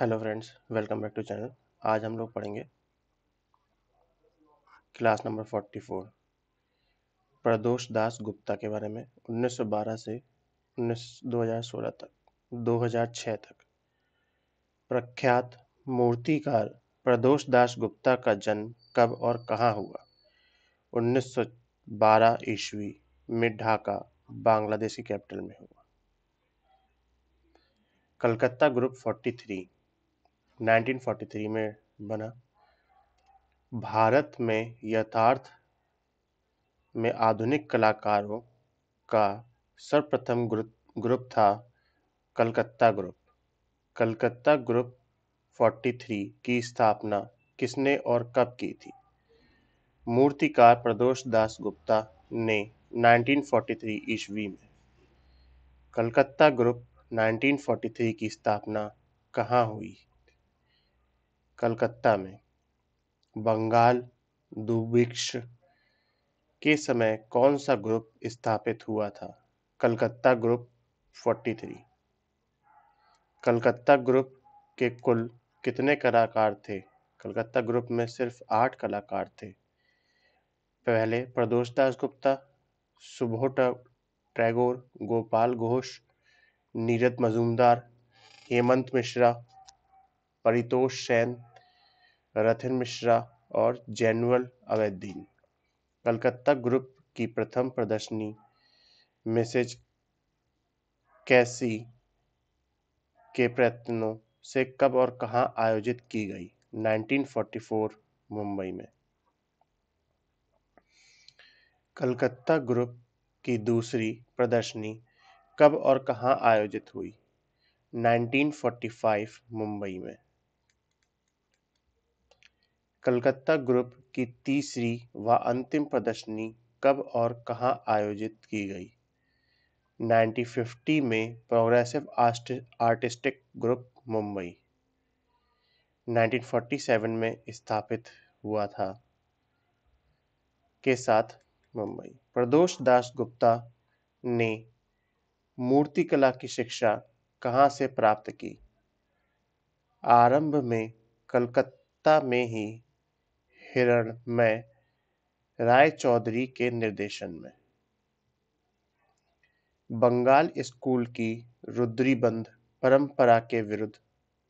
Hello friends welcome back to channel आज हम लोग पढ़ेंगे class number forty four Pradosh Das Gupta के बारे में 1912 से उन्नीस 2016 तक 2006 तक प्रख्यात मूर्तिकार प्रदोष दास गुप्ता का जन्म कब और कहाँ हुआ 1912 ईस्वी में ढाका बांग्लादेशी कैपिटल में हुआ कलकत्ता ग्रुप 43 1943 में बना भारत में यथार्थ में आधुनिक कलाकारों का सर्वप्रथम ग्रुप ग्रुप था कलकत्ता ग्रुप कलकत्ता ग्रुप 43 की स्थापना किसने और कब की थी मूर्तिकार प्रदोष दास गुप्ता ने 1943 ईस्वी में कलकत्ता ग्रुप 1943 की स्थापना कहाँ हुई कलकत्ता में बंगाल दुभिक्ष के समय कौन सा ग्रुप स्थापित हुआ था कलकत्ता ग्रुप 43 कलकत्ता ग्रुप के कुल कितने कलाकार थे कलकत्ता ग्रुप में सिर्फ आठ कलाकार थे पहले प्रदोष दास गुप्ता सुबह टैगोर गोपाल घोष नीरज मजूमदार हेमंत मिश्रा परितोष सेन रथिन मिश्रा और जैनुअल अवैद्दीन कलकत्ता ग्रुप की प्रथम प्रदर्शनी मिसेज कैसी के प्रयत्नों से कब और कहां आयोजित की गई 1944 मुंबई में कलकत्ता ग्रुप की दूसरी प्रदर्शनी कब और कहां आयोजित हुई 1945 मुंबई में कलकत्ता ग्रुप की तीसरी व अंतिम प्रदर्शनी कब और कहां आयोजित की गई 1950 में प्रोग्रेसिव आर्टिस्टिक ग्रुप मुंबई 1947 में स्थापित हुआ था के साथ मुंबई प्रदोष दास गुप्ता ने मूर्तिकला की शिक्षा कहाँ से प्राप्त की आरंभ में कलकत्ता में ही हिरण में राय चौधरी के निर्देशन में बंगाल स्कूल की रुद्रीबंद परंपरा के विरुद्ध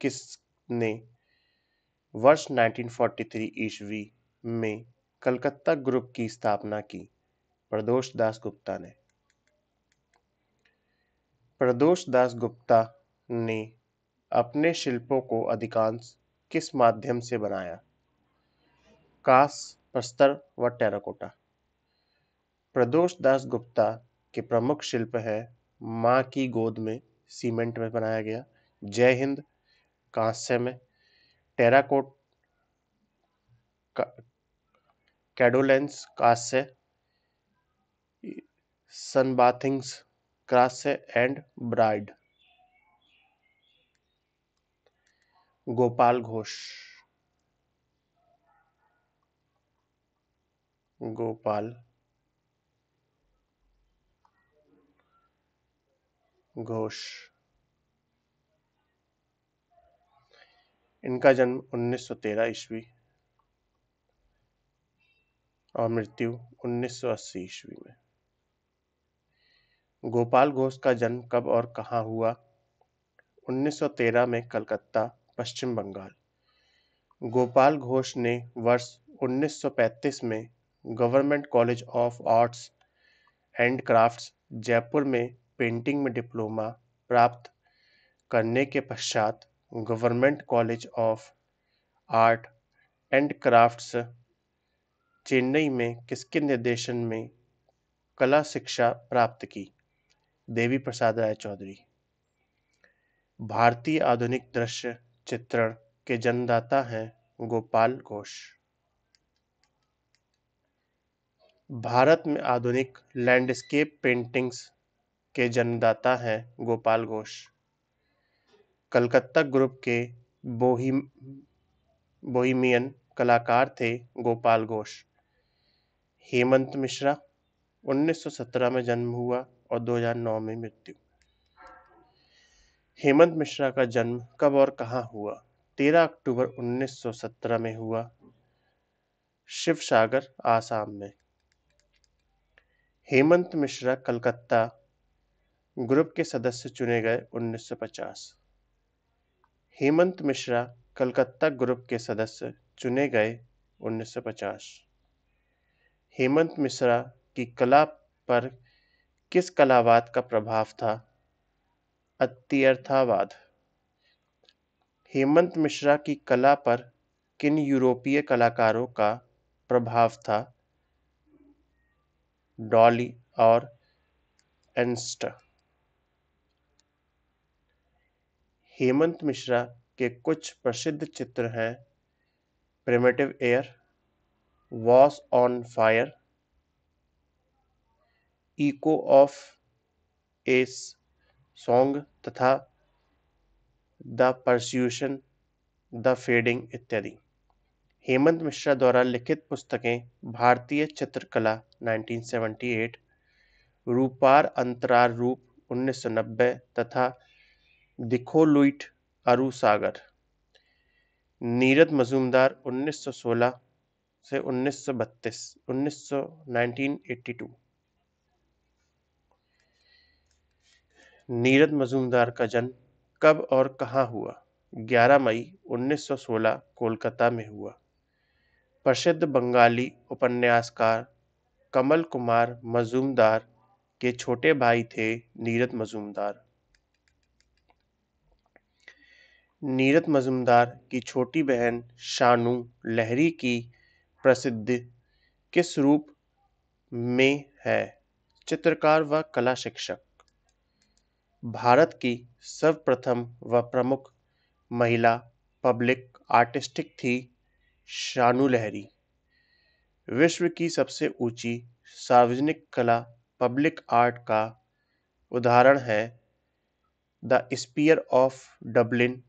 किसने वर्ष 1943 ईस्वी में कलकत्ता ग्रुप की स्थापना की प्रदोष दास गुप्ता ने प्रदोष दास गुप्ता ने अपने शिल्पों को अधिकांश किस माध्यम से बनाया कांस प्रस्तर व टेराकोटा प्रदोष दास गुप्ता के प्रमुख शिल्प है माँ की गोद में सीमेंट में बनाया गया जय हिंद कांस्य में टेराकोट का, कैडोलेंस कांस्य सनबाथिंग्स क्रास्य एंड ब्राइड गोपाल घोष गोपाल घोष इनका जन्म 1913 ईस्वी और मृत्यु 1980 ईस्वी में गोपाल घोष का जन्म कब और कहा हुआ 1913 में कलकत्ता पश्चिम बंगाल गोपाल घोष ने वर्ष 1935 में government college of arts and crafts Jaipur में पेंटिंग में डिप्लोमा प्राप्त करने के पश्चात government college of art and crafts Chennai में किसके निर्देशन में कला शिक्षा प्राप्त की देवी प्रसाद राय चौधरी भारतीय आधुनिक दृश्य चित्रण के जन्मदाता हैं गोपाल घोष भारत में आधुनिक लैंडस्केप पेंटिंग्स के जन्मदाता हैं गोपाल घोष कलकत्ता ग्रुप के बोहिम बोहिमियन कलाकार थे गोपाल घोष हेमंत मिश्रा 1917 में जन्म हुआ और 2009 में मृत्यु हेमंत मिश्रा का जन्म कब और कहाँ हुआ 13 अक्टूबर 1917 में हुआ शिव सागर आसाम में हेमंत मिश्रा कलकत्ता ग्रुप के सदस्य चुने गए 1950 हेमंत मिश्रा कलकत्ता ग्रुप के सदस्य चुने गए 1950 हेमंत मिश्रा की कला पर किस कलावाद का प्रभाव था अत्यर्थावाद हेमंत मिश्रा की कला पर किन यूरोपीय कलाकारों का प्रभाव था डॉली और एंस्ट हेमंत मिश्रा के कुछ प्रसिद्ध चित्र हैं primitive air was on fire echo of S song तथा द परस्यूशन द फेडिंग इत्यादि हेमंत मिश्रा द्वारा लिखित पुस्तकें भारतीय चित्रकला 1978, रूपार अंतरार रूप 1990 तथा दिखो लुइट अरु सागर नीरज मजूमदार 1916 से 1932, 1982 नीरज मजूमदार का जन्म कब और कहाँ हुआ 11 मई 1916 कोलकाता में हुआ प्रसिद्ध बंगाली उपन्यासकार कमल कुमार मजूमदार के छोटे भाई थे नीरद मजूमदार नीरत मजूमदार की छोटी बहन शानू लहरी की प्रसिद्ध किस रूप में है चित्रकार व कला शिक्षक भारत की सर्वप्रथम व प्रमुख महिला पब्लिक आर्टिस्टिक थी शानु लहरी विश्व की सबसे ऊंची सार्वजनिक कला पब्लिक आर्ट का उदाहरण है द स्पीयर ऑफ डबलिन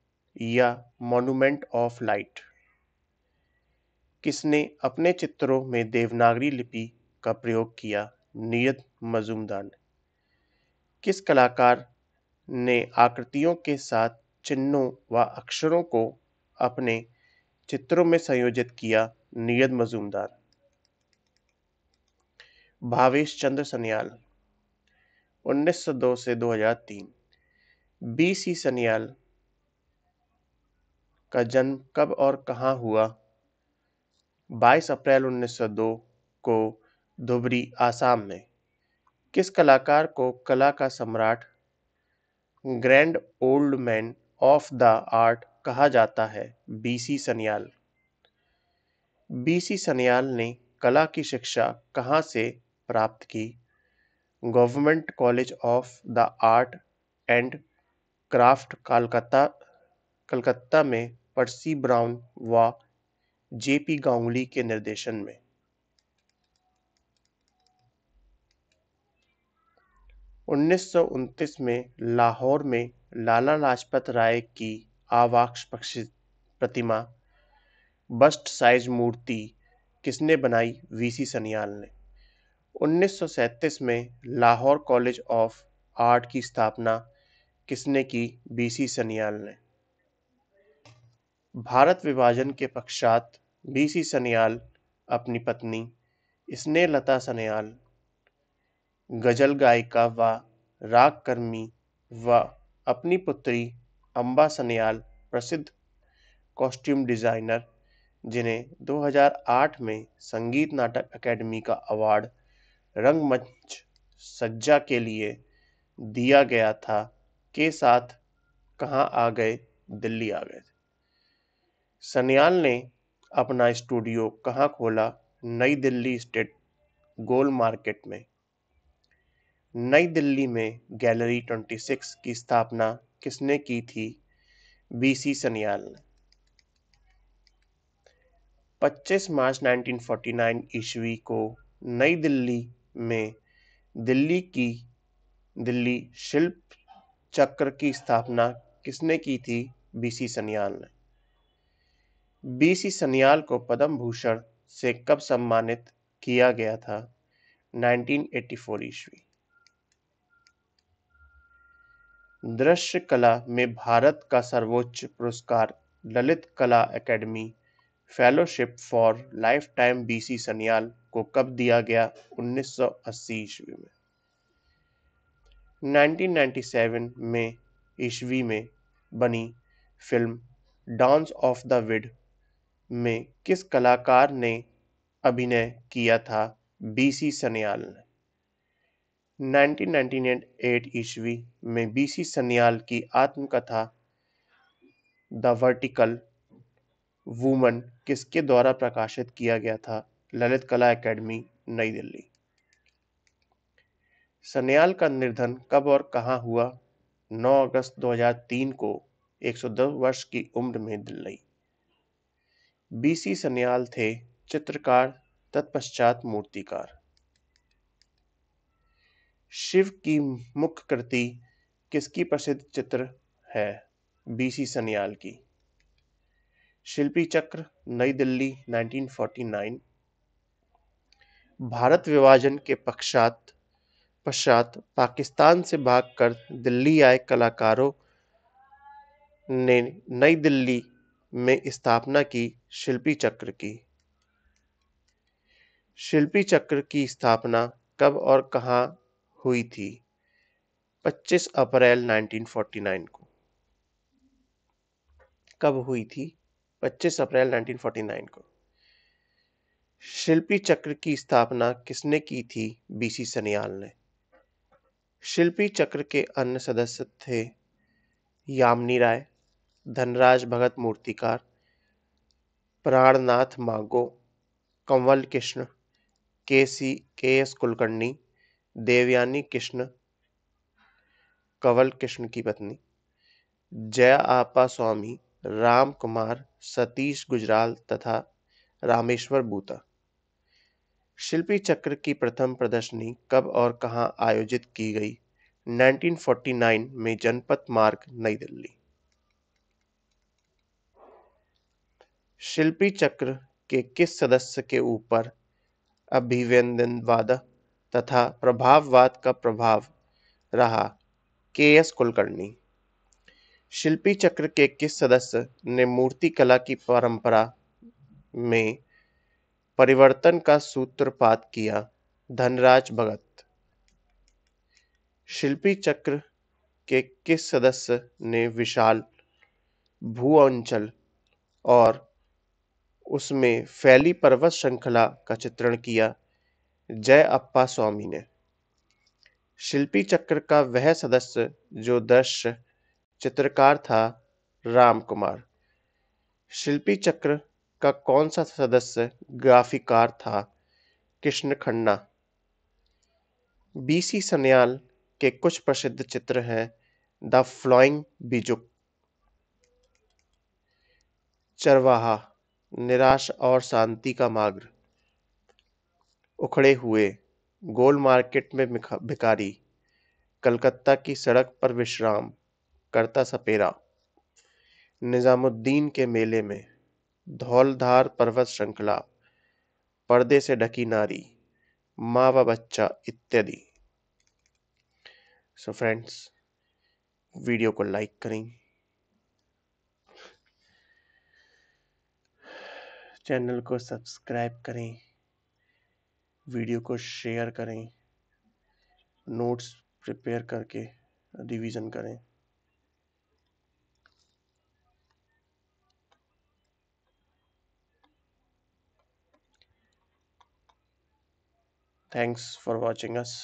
या मॉन्यूमेंट ऑफ लाइट किसने अपने चित्रों में देवनागरी लिपि का प्रयोग किया नियत मजूमदार ने किस कलाकार ने आकृतियों के साथ चिन्हों व अक्षरों को अपने चित्रों में संयोजित किया नियत मजूमदार भावेश चंद्र सनियाल 1902 से 2003 बीसी सनियाल का जन्म कब और कहां हुआ 22 अप्रैल 1902 को धुबरी आसाम में किस कलाकार को कला का सम्राट grand old man of the art कहा जाता है बीसी सन्याल बीसी सन्याल ने कला की शिक्षा कहाँ से प्राप्त की government college of the art and craft Calcutta Calcutta में पर्सी ब्राउन व जेपी गांगुली के निर्देशन में उन्नीस में लाहौर में लाला लाजपत राय की आवाक्ष पक्षी प्रतिमा बस्ट साइज मूर्ति किसने बनाई वीसी सनियाल ने 1937 में लाहौर कॉलेज ऑफ आर्ट की स्थापना किसने की बीसी सनियाल ने भारत विभाजन के पश्चात बीसी सनियाल अपनी पत्नी इसने लता सनियाल गजल गायिका व रागकर्मी व अपनी पुत्री अम्बा सन्याल प्रसिद्ध कॉस्ट्यूम डिज़ाइनर जिन्हें 2008 में संगीत नाटक एकेडमी का अवार्ड रंगमंच सज्जा के लिए दिया गया था के साथ कहाँ आ गए दिल्ली आ गए सन्याल ने अपना स्टूडियो कहाँ खोला नई दिल्ली स्टेट गोल मार्केट में नई दिल्ली में गैलरी 26 की स्थापना किसने की थी बीसी सनियाल ने 25 मार्च 1949 ईस्वी को नई दिल्ली में दिल्ली की दिल्ली शिल्प चक्र की स्थापना किसने की थी बीसी सनियाल ने बीसी सनियाल को पद्म भूषण से कब सम्मानित किया गया था 1984 ईस्वी दृश्य कला में भारत का सर्वोच्च पुरस्कार Lalit Kala academy fellowship for lifetime BC Sanyal को कब दिया गया 1980 ईस्वी में 1997 में ईस्वी में बनी film dance of the wind में किस कलाकार ने अभिनय किया था बीसी सनियाल ने 1998 ईस्वी में बीसी सन्याल की आत्मकथा द वर्टिकल वूमन किसके द्वारा प्रकाशित किया गया था ललित कला एकेडमी नई दिल्ली सन्याल का निर्धन कब और कहाँ हुआ 9 अगस्त 2003 को 110 वर्ष की उम्र में दिल्ली बीसी सन्याल थे चित्रकार तत्पश्चात मूर्तिकार शिव की मुख्य कृति किसकी प्रसिद्ध चित्र है बीसी सनियाल की शिल्पी चक्र नई दिल्ली 1949 भारत विभाजन के पश्चात पश्चात पाकिस्तान से भागकर दिल्ली आए कलाकारों ने नई दिल्ली में स्थापना की शिल्पी चक्र की शिल्पी चक्र की स्थापना कब और कहां हुई थी 25 अप्रैल 1949 को कब हुई थी 25 अप्रैल 1949 को शिल्पी चक्र की स्थापना किसने की थी बीसी सनियाल ने शिल्पी चक्र के अन्य सदस्य थे यामिनी राय धनराज भगत मूर्तिकार प्राणनाथ मागो कंवल कृष्ण के C K S Kulkarni Devayani Krishna Kawal Krishna की पत्नी जया आपा स्वामी राम कुमार सतीश गुजराल तथा रामेश्वर बूता शिल्पी चक्र की प्रथम प्रदर्शनी कब और कहां आयोजित की गई 1949 में जनपद मार्ग नई दिल्ली शिल्पी चक्र के किस सदस्य के ऊपर अभिव्यंजनवादा तथा प्रभाववाद का प्रभाव रहा के एस कुलकर्णी शिल्पी चक्र के किस सदस्य ने मूर्ति कला की परंपरा में परिवर्तन का सूत्रपात किया धनराज भगत शिल्पी चक्र के किस सदस्य ने विशाल भू अंचल और उसमें फैली पर्वत श्रृंखला का चित्रण किया जय अप्पा स्वामी ने शिल्पी चक्र का वह सदस्य जो दृश्य चित्रकार था राम कुमार शिल्पी चक्र का कौन सा सदस्य ग्राफिकार था कृष्ण खन्ना बीसी सन्याल के कुछ प्रसिद्ध चित्र हैं द फ्लॉइंग बीजुक चरवाहा निराश और शांति का मार्ग उखड़े हुए गोल मार्केट में भिखारी कलकत्ता की सड़क पर विश्राम करता सपेरा निज़ामुद्दीन के मेले में धौलधार पर्वत श्रृंखला पर्दे से ढकी नारी माँ व बच्चा इत्यादि सो फ्रेंड्स वीडियो को लाइक करें चैनल को सब्सक्राइब करें वीडियो को शेयर करें नोट्स प्रिपेयर करके रिवीजन करें Thanks for watching us.